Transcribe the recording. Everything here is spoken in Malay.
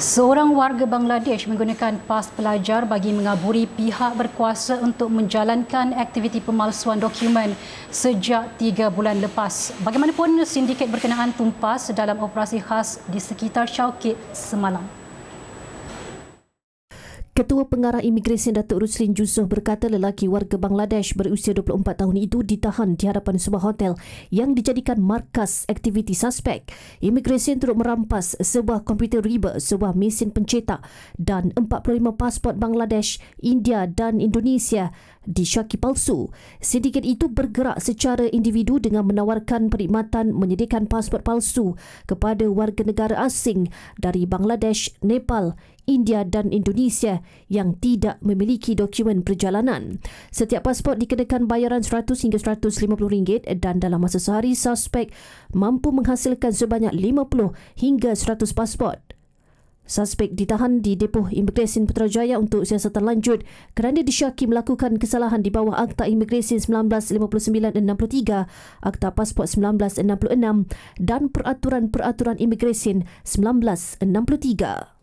Seorang warga Bangladesh menggunakan pas pelajar bagi mengaburi pihak berkuasa untuk menjalankan aktiviti pemalsuan dokumen sejak tiga bulan lepas. Bagaimanapun, sindiket berkenaan tumpas dalam operasi khas di sekitar Chowkit semalam. Ketua Pengarah Imigresen Datuk Ruslin Yusof berkata lelaki warga Bangladesh berusia 24 tahun itu ditahan di hadapan sebuah hotel yang dijadikan markas aktiviti suspek. Imigresen turut merampas sebuah komputer riba, sebuah mesin pencetak dan 45 pasport Bangladesh, India dan Indonesia di syaki palsu. Sindiket itu bergerak secara individu dengan menawarkan perkhidmatan menyediakan pasport palsu kepada warga negara asing dari Bangladesh, Nepal, India dan Indonesia yang tidak memiliki dokumen perjalanan. Setiap pasport dikenakan bayaran RM100 hingga RM150 dan dalam masa sehari suspek mampu menghasilkan sebanyak 50 hingga 100 pasport. Suspek ditahan di depoh Imigresen Putrajaya untuk siasatan lanjut kerana disyaki melakukan kesalahan di bawah Akta Imigresen 1959-63, Akta Pasport 1966 dan Peraturan-Peraturan Imigresen 1963.